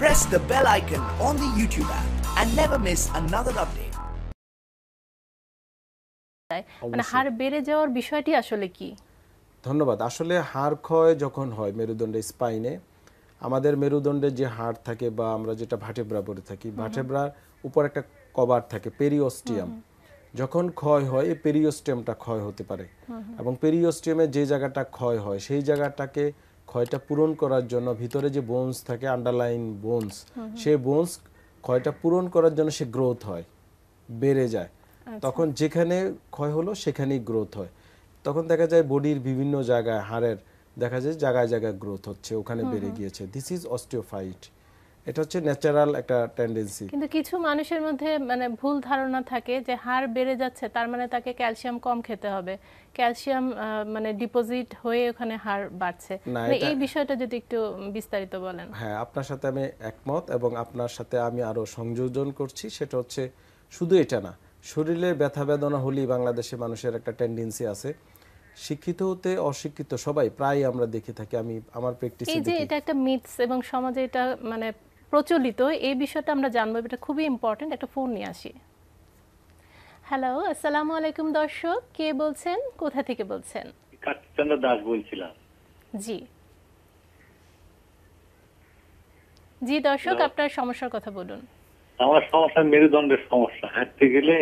press the bell icon on the YouTube app and never miss another update. মানে হাড় বেড়ে যাওয়ার বিষয়টি আসলে কি ধন্যবাদ আসলে হাড় ক্ষয় যখন হয় মেরুদণ্ডে স্পাইনে আমাদের মেরুদণ্ডে যে হাড় থাকে বা আমরা যেটা ভাটেব্রা বলে থাকি ভাটেব্রার উপর একটা কভার থাকে পেরিওস্টিয়াম যখন ক্ষয় হয় এই পেরিওস্টিয়ামটা ক্ষয় হতে পারে এবং পেরিওস্টিয়ামে যে জায়গাটা ক্ষয় হয় সেই জায়গাটাকে ক্ষয়টা পূরণ করার জন্য ভিতরে যে বোনস থাকে আন্ডারলাইন বোনস সেই বোনস ক্ষয়টা পূরণ করার জন্য সে গ্রোথ হয় বেড়ে যায় আচ্ছা। তখন যেখানে ক্ষয় হলো সেখানেই গ্রোথ হয় তখন দেখা যায় বডির বিভিন্ন জায়গায় হাড়ের দেখা যায় জায়গায় জায়গায় গ্রোথ হচ্ছে ওখানে বেড়ে গিয়েছে দিস ইজ অস্টিওফাইট এটা হচ্ছে ন্যাচারাল একটা টেন্ডেন্সি কিন্তু কিছু মানুষের মধ্যে মানে ভুল ধারণা থাকে যে হাড় বেড়ে যাচ্ছে তার মানে তাকে ক্যালসিয়াম কম খেতে হবে ক্যালসিয়াম মানে ডিপোজিট হয়ে ওখানে হাড় বাড়ছে মানে এই বিষয়টা যদি একটু বিস্তারিত বলেন হ্যাঁ আপনার সাথে আমি একমত এবং আপনার সাথে আমি আরো সংযোজন করছি সেটা হচ্ছে শুধু এটা না শরীরে ব্যথা বেদনা হলেই বাংলাদেশে মানুষের একটা টেন্ডেন্সি আছে শিক্ষিত হতে অশিক্ষিত সবাই প্রায় আমরা দেখে থাকি আমি আমার প্র্যাকটিসে এই যে এটা একটা মিথস এবং সমাজে এটা মানে প্রচলিত এই বিষয়টা আমরা জানবো এটা খুবই ইম্পর্টেন্ট একটা ফোন নিয়ে আসি হ্যালো আসসালামু আলাইকুম দর্শক কে বলছেন কোথা থেকে বলছেন কার্তিকচন্দ্র দাস বলছিলাম জি জি দর্শক আপনার সমস্যার কথা বলুন আমার সমস্যা মেরুদণ্ডের সমস্যা হাঁটতে গেলে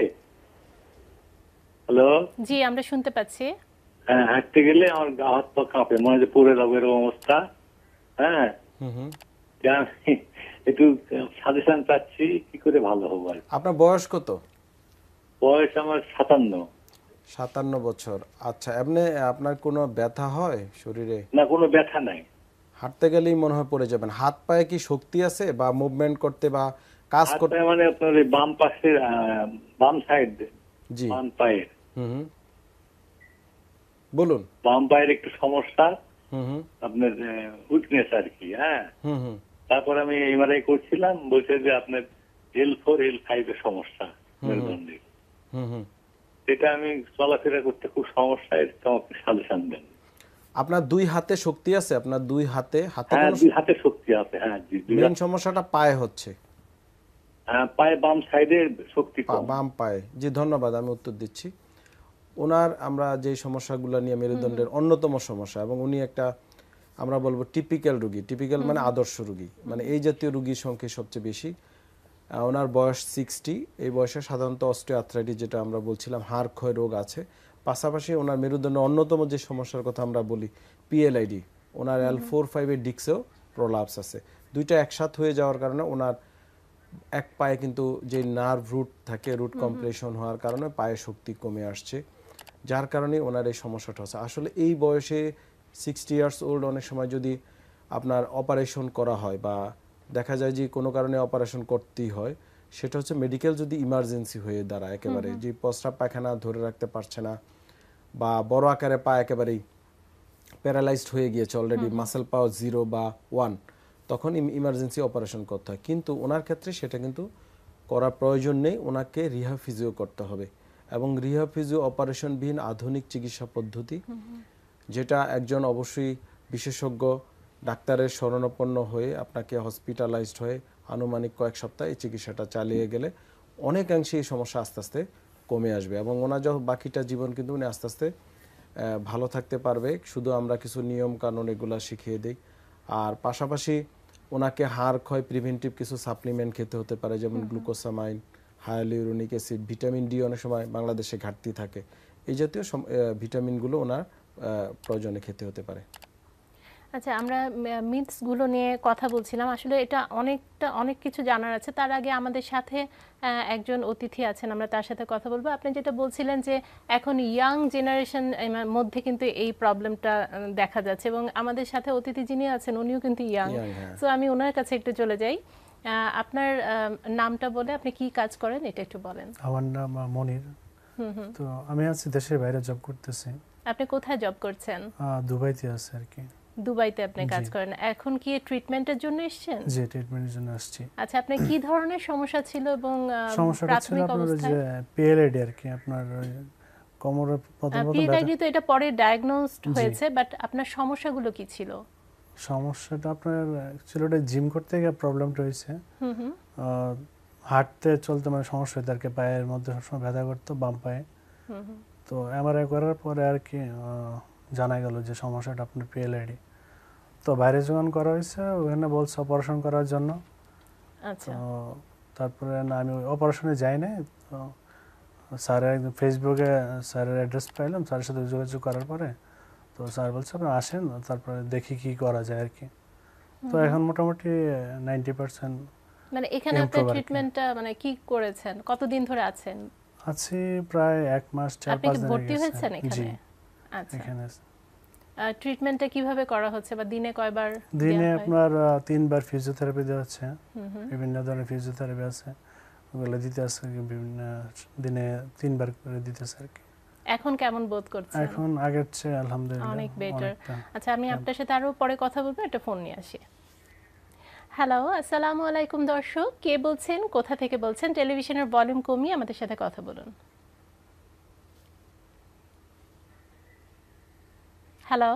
হ্যালো জি আমরা শুনতে পাচ্ছি হ্যাঁ হাঁটতে গেলে আমার গা হাত পা কাঁপে মনে হয় পড়ে যাবো এরকম অবস্থা হ্যাঁ একটু সাজেশন চাচ্ছি কি করে ভালো হবো আর আপনার বয়স কত বয়স আমার সাতান্ন সাতান্ন বছর আচ্ছা এমনি আপনার কোনো ব্যথা হয় শরীরে না কোনো ব্যথা নাই হাঁটতে গেলেই মনে হয় পড়ে যাবেন হাত পায়ে কি শক্তি আছে বা মুভমেন্ট করতে বা কাজ করতে মানে আপনার ওই বাম পাশের বাম সাইড জি বাম পায়ের হুম হুম বলুন বাম পায়ের একটু সমস্যা হুম আপনার উইকনেস আর কি হ্যাঁ হুম হুম তারপর আমি এমআরআই করছিলাম বলছে যে আপনার এল ফোর এল ফাইভ এর সমস্যা মেরুদণ্ডে এটা আমি চলাফেরা করতে খুব সমস্যা এটা আমাকে সাজেশন দেন আপনার দুই হাতে শক্তি আছে আপনার দুই হাতে হাতে হ্যাঁ দুই হাতে শক্তি আছে হ্যাঁ জি মেন সমস্যাটা পায়ে হচ্ছে হ্যাঁ, পায়ে বাম সাইডে শক্তি কম বাম পায়ে জি ধন্যবাদ আমি উত্তর দিচ্ছি ওনার আমরা যে সমস্যাগুলো নিয়ে মেরুদণ্ডের অন্যতম সমস্যা এবং উনি একটা আমরা বলবো টিপিক্যাল রুগী টিপিক্যাল মানে আদর্শ রুগী মানে এই জাতীয় রুগীর সংখ্যা সবচেয়ে বেশি ওনার বয়স সিক্সটি এই বয়সে সাধারণত অস্ট্রিয়াথ্রাইটিস যেটা আমরা বলছিলাম হাড় ক্ষয় রোগ আছে পাশাপাশি ওনার মেরুদণ্ডের অন্যতম যে সমস্যার কথা আমরা বলি পিএলআইডি ওনার এল ফোর ফাইভের ডিক্সেও প্রলাপস আছে দুইটা একসাথ হয়ে যাওয়ার কারণে ওনার এক পায়ে কিন্তু যে নার্ভ রুট থাকে রুট কম্প্রেশন হওয়ার কারণে পায়ে শক্তি কমে আসছে যার কারণে ওনার এই সমস্যাটা আছে আসলে এই বয়সে সিক্সটি ইয়ার্স ওল্ড অনেক সময় যদি আপনার অপারেশন করা হয় বা দেখা যায় যে কোনো কারণে অপারেশন করতেই হয় সেটা হচ্ছে মেডিকেল যদি ইমার্জেন্সি হয়ে দাঁড়ায় একেবারে যে প্রস্রাব পায়খানা ধরে রাখতে পারছে না বা বড় আকারে পা একেবারেই প্যারালাইজড হয়ে গিয়েছে অলরেডি মাসেল পাওয়ার জিরো বা ওয়ান তখন ইমার্জেন্সি অপারেশন করতে হয় কিন্তু ওনার ক্ষেত্রে সেটা কিন্তু করার প্রয়োজন নেই ওনাকে রিহা ফিজিও করতে হবে এবং রিহা ফিজিও অপারেশনবিহীন আধুনিক চিকিৎসা পদ্ধতি যেটা একজন অবশ্যই বিশেষজ্ঞ ডাক্তারের শরণাপন্ন হয়ে আপনাকে হসপিটালাইজড হয়ে আনুমানিক কয়েক সপ্তাহ এই চিকিৎসাটা চালিয়ে গেলে অনেকাংশে এই সমস্যা আস্তে আস্তে কমে আসবে এবং ওনার যখন বাকিটা জীবন কিন্তু উনি আস্তে আস্তে ভালো থাকতে পারবে শুধু আমরা কিছু নিয়ম কানুন এগুলো শিখিয়ে দিই আর পাশাপাশি ওনাকে হাড় ক্ষয় প্রিভেন্টিভ কিছু সাপ্লিমেন্ট খেতে হতে পারে যেমন glucosamine hyaluronic acid vitamin D অনেক সময় বাংলাদেশে ঘাটতি থাকে এই জাতীয় ভিটামিনগুলো ওনার প্রয়োজনে খেতে হতে পারে আচ্ছা আমরা মিথস গুলো নিয়ে কথা বলছিলাম আসলে এটা অনেকটা অনেক কিছু জানার আছে তার আগে আমাদের সাথে একজন অতিথি আছেন আমরা তার সাথে কথা বলবো আপনি যেটা বলছিলেন যে এখন ইয়াং জেনারেশন মধ্যে কিন্তু এই প্রবলেমটা দেখা যাচ্ছে এবং আমাদের সাথে অতিথি যিনি আছেন উনিও কিন্তু ইয়াং হ্যাঁ। সো আমি ওনার কাছে একটু চলে যাই আপনার নামটা বলে আপনি কি কাজ করেন এটা একটু বলেন আমার নাম মনির তো আমি আছি দেশের বাইরে জব করতেছি আপনি কোথায় জব করছেন দুবাইতে আছে আর কি দুবাইতে আপনি কাজ করেন এখন কি ট্রিটমেন্টের জন্য এসেছেন জি ট্রিটমেন্টের জন্য আসছি আচ্ছা আপনার কি ধরনের সমস্যা ছিল এবং সমস্যা ছিল আপনার যে পিএলএডি আর কি আপনার কোমরের প্রথম তো এটা পরে ডায়াগনোসড হয়েছে বাট আপনার সমস্যাগুলো কি ছিল সমস্যাটা আপনার অ্যাকচুয়ালি জিম করতে গিয়ে প্রবলেমটা হয়েছে হাঁটতে চলতে মানে সমস্যা হতো আর কি পায়ের মধ্যে সবসময় ব্যথা করতো বাম পায়ে তো এমআরআই করার পরে আর কি জানা গেল যে সমস্যাটা আপনার পিএলআইডি তো বাইরে যখন করা হয়েছে ওখানে বলছে অপারেশন করার জন্য আচ্ছা তারপরে না আমি অপারেশনে যাই নাই তো স্যারের একদম ফেসবুকে স্যারের অ্যাড্রেস পাইলাম স্যারের সাথে যোগাযোগ করার পরে তো স্যার বলছে আপনি আসেন তারপরে দেখি কি করা যায় আর কি তো এখন মোটামুটি নাইনটি পার্সেন্ট মানে এখানে আপনার ট্রিটমেন্টটা মানে কি করেছেন কতদিন ধরে আছেন আছি প্রায় এক মাস চার পাঁচ দিন ভর্তি হয়েছে এখানে আচ্ছা এখানে ট্রিটমেন্টটা কিভাবে করা হচ্ছে বা দিনে কয়বার দিনে আপনার তিনবার ফিজিওথেরাপি দেওয়া হচ্ছে বিভিন্ন ধরনের ফিজিওথেরাপি আছে ওগুলো দিতে আছে বিভিন্ন দিনে তিনবার করে দিতেছে আর কি এখন কেমন বোধ করছেন এখন আগের চেয়ে আলহামদুলিল্লাহ অনেক বেটার আচ্ছা আমি হ্যাঁ। আপনার সাথে আরো পরে কথা বলবো একটা ফোন নিয়ে আসি হ্যালো আসসালামু আলাইকুম দর্শক কে বলছেন কোথা থেকে বলছেন টেলিভিশনের ভলিউম কমিয়ে আমাদের সাথে কথা বলুন হ্যালো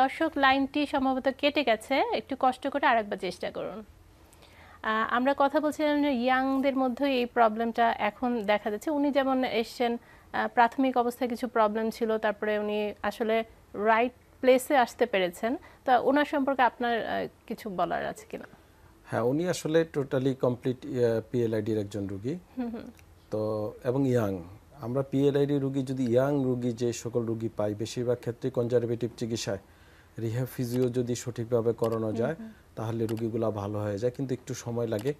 দর্শক লাইনটি সম্ভবত কেটে গেছে একটু কষ্ট করে আরেকবার চেষ্টা করুন আমরা কথা বলছিলাম ইয়াংদের মধ্যে এই প্রবলেমটা এখন দেখা যাচ্ছে উনি যেমন এসছেন প্রাথমিক অবস্থায় কিছু প্রবলেম ছিল তারপরে উনি আসলে রাইট প্লেসে আসতে পেরেছেন তা ওনার সম্পর্কে আপনার কিছু বলার আছে কিনা হ্যাঁ উনি আসলে টোটালি কমপ্লিট পিএলআইডির একজন রুগী তো এবং ইয়াং আমরা পিএলআইডি রুগী যদি ইয়াং রুগী যে সকল রুগী পাই বেশিরভাগ ক্ষেত্রে কনজারভেটিভ চিকিৎসায় রিহ্যাব ফিজিও যদি সঠিকভাবে করানো যায় তাহলে রুগীগুলা ভালো হয়ে যায় কিন্তু একটু সময় লাগে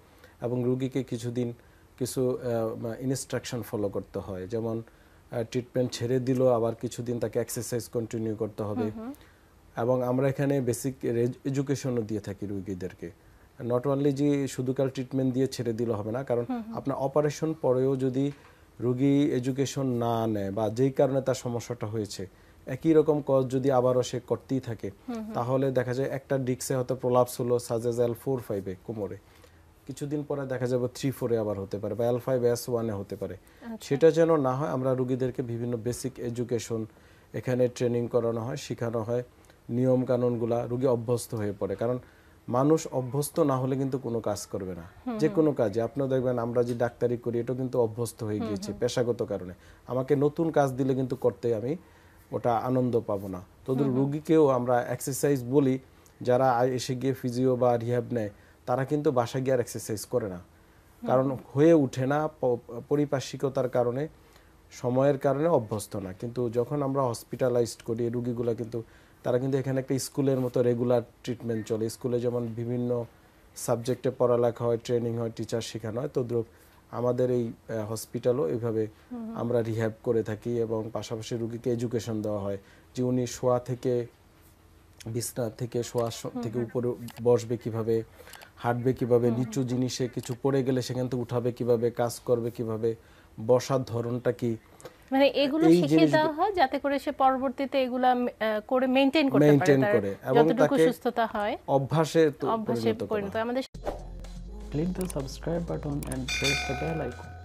এবং রুগীকে কিছুদিন কিছু ইনস্ট্রাকশন ফলো করতে হয় যেমন ট্রিটমেন্ট ছেড়ে দিল আবার কিছুদিন তাকে এক্সারসাইজ কন্টিনিউ করতে হবে এবং আমরা এখানে বেসিক এডুকেশনও দিয়ে থাকি রুগীদেরকে নট অনলি যে শুধু ট্রিটমেন্ট দিয়ে ছেড়ে দিলে হবে না কারণ আপনার অপারেশন পরেও যদি রুগী এডুকেশন না নেয় বা যেই কারণে তার সমস্যাটা হয়েছে একই রকম কজ যদি আবারও সে করতেই থাকে তাহলে দেখা যায় একটা ডিক্সে হয়তো প্রলাপস হলো সাজেজ এল ফোর ফাইভে কোমরে কিছুদিন পরে দেখা যাবে থ্রি ফোরে আবার হতে পারে বা এল ফাইভ এস ওয়ানে হতে পারে আচ্ছা। সেটা যেন না হয় আমরা রুগীদেরকে বিভিন্ন বেসিক এডুকেশন এখানে ট্রেনিং করানো হয় শেখানো হয় নিয়ম কানুনগুলা রুগী অভ্যস্ত হয়ে পড়ে কারণ মানুষ অভ্যস্ত না হলে কিন্তু কোনো কাজ করবে না যে কোনো কাজে আপনারা দেখবেন আমরা যে ডাক্তারি করি এটা কিন্তু অভ্যস্ত হয়ে গিয়েছে পেশাগত কারণে আমাকে নতুন কাজ দিলে কিন্তু করতে আমি ওটা আনন্দ পাবো না তোদের রুগীকেও আমরা এক্সারসাইজ বলি যারা এসে গিয়ে ফিজিও বা রিহ্যাব নেয় তারা কিন্তু বাসা গিয়ে আর এক্সারসাইজ করে না কারণ হয়ে উঠে না পরিপার্শ্বিকতার কারণে সময়ের কারণে অভ্যস্ত না কিন্তু যখন আমরা হসপিটালাইজড করি রুগীগুলো কিন্তু তারা কিন্তু এখানে একটা স্কুলের মতো রেগুলার ট্রিটমেন্ট চলে স্কুলে যেমন বিভিন্ন সাবজেক্টে পড়ালেখা হয় ট্রেনিং হয় টিচার শেখানো হয় তদ্রুপ আমাদের এই হসপিটালও এইভাবে আমরা রিহ্যাব করে থাকি এবং পাশাপাশি রুগীকে এডুকেশন দেওয়া হয় যে উনি শোয়া থেকে বিছনা থেকে শোয়া থেকে উপরে বসবে কীভাবে হাঁটবে কিভাবে নিচু জিনিসে কিছু পড়ে গেলে সেখান থেকে উঠাবে কিভাবে কাজ করবে কিভাবে বসার ধরনটা কি মানে এগুলো শিখিয়ে দেওয়া হয় যাতে করে সে পরবর্তীতে এগুলা করে মেইনটেইন করতে পারে করে সুস্থতা হয় অভ্যাসে অভ্যাসে পরিণত আমাদের click